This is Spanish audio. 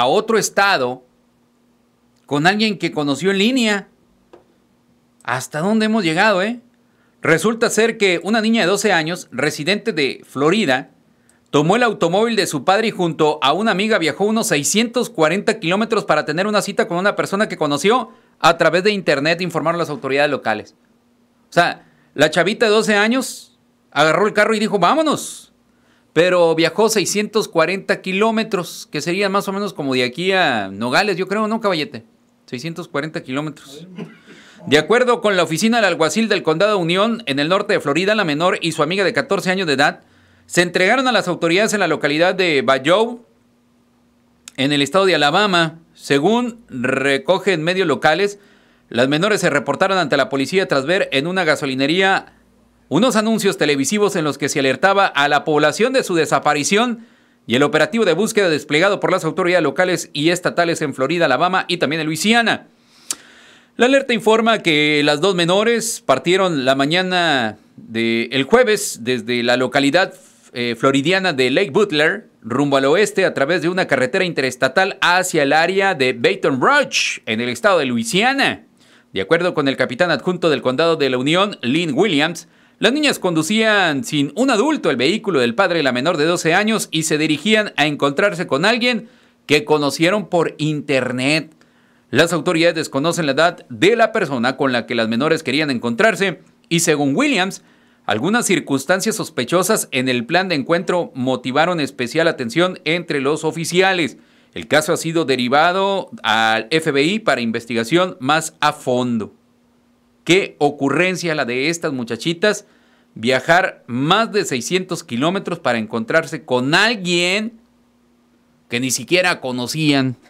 a otro estado con alguien que conoció en línea. ¿Hasta dónde hemos llegado, eh? Resulta ser que una niña de 12 años, residente de Florida, tomó el automóvil de su padre y junto a una amiga viajó unos 640 kilómetros para tener una cita con una persona que conoció a través de internet, informaron las autoridades locales. O sea, la chavita de 12 años agarró el carro y dijo, vámonos, pero viajó 640 kilómetros, que sería más o menos como de aquí a Nogales, yo creo, ¿no, caballete? 640 kilómetros. De acuerdo con la oficina del alguacil del condado Unión, en el norte de Florida, la menor y su amiga de 14 años de edad se entregaron a las autoridades en la localidad de Bayou, en el estado de Alabama. Según recogen medios locales, las menores se reportaron ante la policía tras ver en una gasolinería unos anuncios televisivos en los que se alertaba a la población de su desaparición y el operativo de búsqueda desplegado por las autoridades locales y estatales en Florida, Alabama y también en Luisiana. La alerta informa que las dos menores partieron la mañana del jueves desde la localidad eh, floridiana de Lake Butler, rumbo al oeste, a través de una carretera interestatal hacia el área de Baton Rouge, en el estado de Luisiana. De acuerdo con el capitán adjunto del condado de la Unión, Lynn Williams, las niñas conducían sin un adulto el vehículo del padre de la menor de 12 años y se dirigían a encontrarse con alguien que conocieron por internet. Las autoridades desconocen la edad de la persona con la que las menores querían encontrarse y según Williams, algunas circunstancias sospechosas en el plan de encuentro motivaron especial atención entre los oficiales. El caso ha sido derivado al FBI para investigación más a fondo. Qué ocurrencia la de estas muchachitas, viajar más de 600 kilómetros para encontrarse con alguien que ni siquiera conocían.